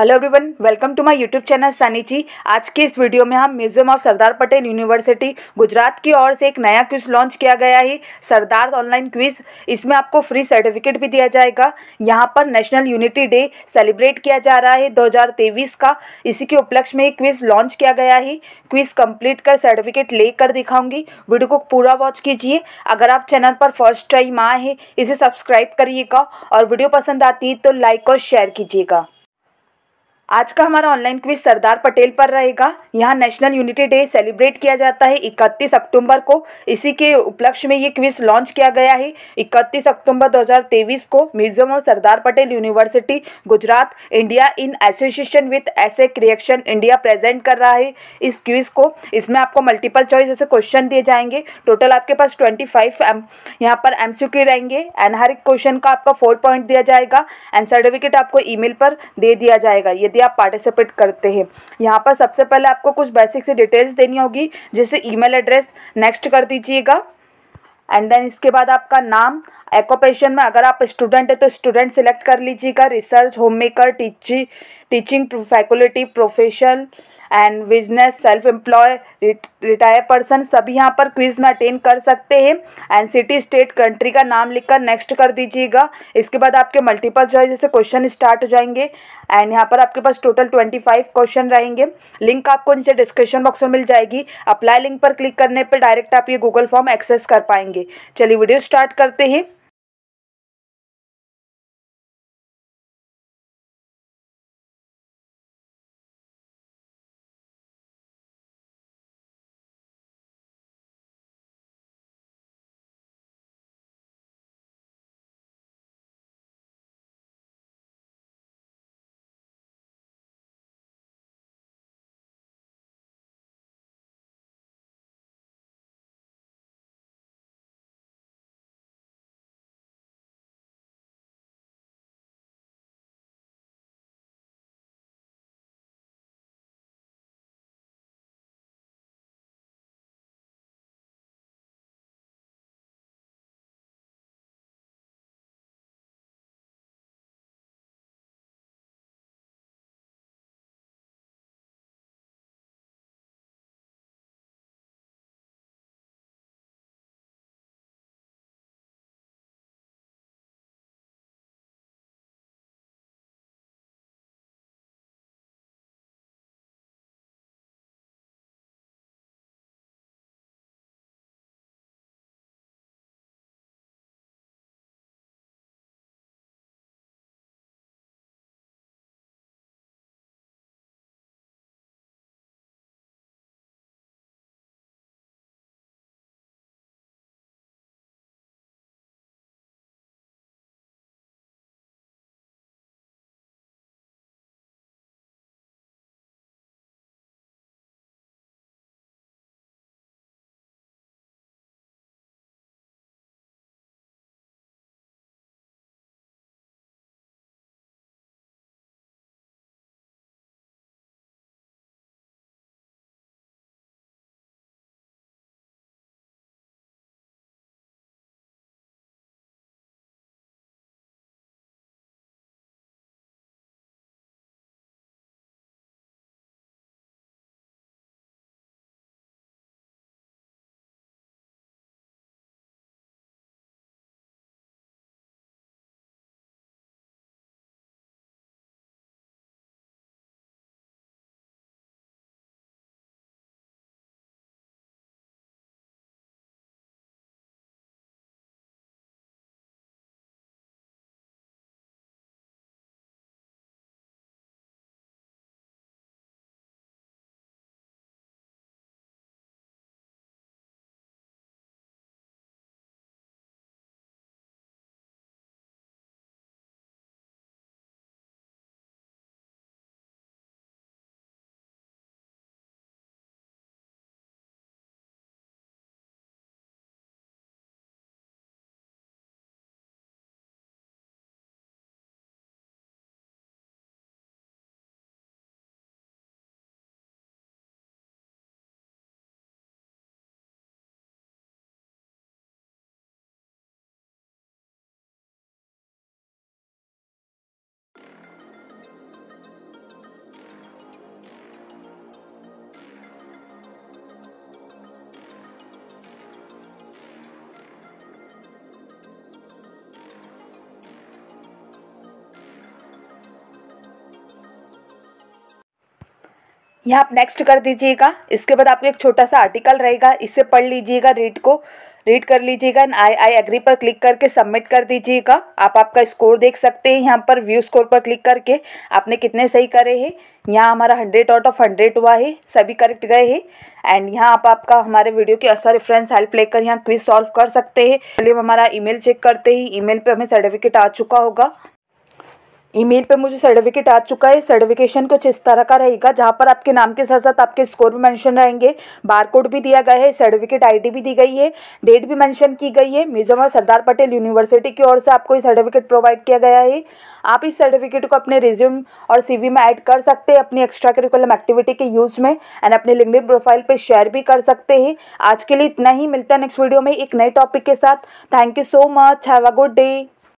hello everyone welcome to my YouTube channel Sunny ji आज के इस वीडियो में हम Museum of Sardar Patel University Gujarat की ओर से एक नया क्विज लॉन्च किया गया है सरदार ऑनलाइन क्विज इसमें आपको फ्री सर्टिफिकेट भी दिया जाएगा यहाँ पर नेशनल यूनिटी डे सेलिब्रेट किया जा रहा है दो का इसी के उपलक्ष्य में ये क्विज लॉन्च किया गया है क्विज कम्प्लीट कर सर्टिफिकेट लेकर दिखाऊंगी वीडियो को पूरा वॉच कीजिए अगर आप चैनल पर फर्स्ट टाइम आए हैं इसे सब्सक्राइब करिएगा और वीडियो पसंद आती है तो लाइक और शेयर कीजिएगा आज का हमारा ऑनलाइन क्विज सरदार पटेल पर रहेगा यहाँ नेशनल यूनिटी डे सेलिब्रेट किया जाता है 31 अक्टूबर को इसी के उपलक्ष्य में ये क्विज लॉन्च किया गया है 31 अक्टूबर 2023 को Museum of Sardar Patel University Gujarat India in association with एसे क्रिएक्शन इंडिया प्रेजेंट कर रहा है इस क्विज को इसमें आपको मल्टीपल चॉइस जैसे क्वेश्चन दिए जाएंगे टोटल आपके पास ट्वेंटी फाइव यहाँ पर एम रहेंगे एंड हर क्वेश्चन का आपका फोर पॉइंट दिया जाएगा एंड सर्टिफिकेट आपको ई पर दे दिया जाएगा यदि यदि आप पार्टिसिपेट करते हैं यहाँ पर सबसे पहले आपको कुछ बेसिक सी डिटेल्स देनी होगी जैसे ईमेल एड्रेस नेक्स्ट कर दीजिएगा एंड देन इसके बाद आपका नाम एक्ोपेशन में अगर आप स्टूडेंट है तो स्टूडेंट सिलेक्ट कर लीजिएगा रिसर्च होम मेकर टीची teaching faculty profession and business self employ retire person सभी यहाँ पर क्विज में अटेंड कर सकते हैं एंड सिटी स्टेट कंट्री का नाम लिखकर नेक्स्ट कर दीजिएगा इसके बाद आपके मल्टीपल चॉइस जैसे क्वेश्चन स्टार्ट हो जाएंगे एंड यहाँ पर आपके पास टोटल ट्वेंटी फाइव क्वेश्चन रहेंगे लिंक आपको नीचे डिस्क्रिप्शन बॉक्स में मिल जाएगी अप्लाई लिंक पर क्लिक करने पर डायरेक्ट आप ये गूगल फॉर्म एक्सेस कर पाएंगे चलिए वीडियो स्टार्ट करते हैं यहाँ आप नेक्स्ट कर दीजिएगा इसके बाद आपको एक छोटा सा आर्टिकल रहेगा इसे पढ़ लीजिएगा रीड को रीड कर लीजिएगा एंड आई आई एग्री पर क्लिक करके सबमिट कर दीजिएगा आप आपका स्कोर देख सकते हैं यहाँ पर व्यू स्कोर पर क्लिक करके आपने कितने सही करे हैं यहाँ हमारा हंड्रेड आउट ऑफ हंड्रेड हुआ है सभी करेक्ट गए हैं एंड यहाँ आप आपका हमारे वीडियो के असर रेफरेंस हेल्प लेकर यहाँ क्विज सॉल्व कर सकते हैं पहले हमारा ईमेल चेक करते हैं ईमेल पे हमें सर्टिफिकेट आ चुका होगा ईमेल पे मुझे सर्टिफिकेट आ चुका है सर्टिफिकेशन कुछ इस तरह का रहेगा जहाँ पर आपके नाम के साथ साथ आपके स्कोर भी मेंशन रहेंगे बारकोड भी दिया गया है सर्टिफिकेट आईडी भी दी गई है डेट भी मेंशन की गई है मिर्जा और सरदार पटेल यूनिवर्सिटी की ओर से आपको ये सर्टिफिकेट प्रोवाइड किया गया है आप इस सर्टिफिकेट को अपने रिज्यूम और सी में ऐड कर सकते हैं अपनी एक्स्ट्रा करिकुलम एक्टिविटी के यूज़ में एंड अपने लिंकड प्रोफाइल पर शेयर भी कर सकते हैं आज के लिए इतना ही मिलता है नेक्स्ट वीडियो में एक नए टॉपिक के साथ thank you so much have a good day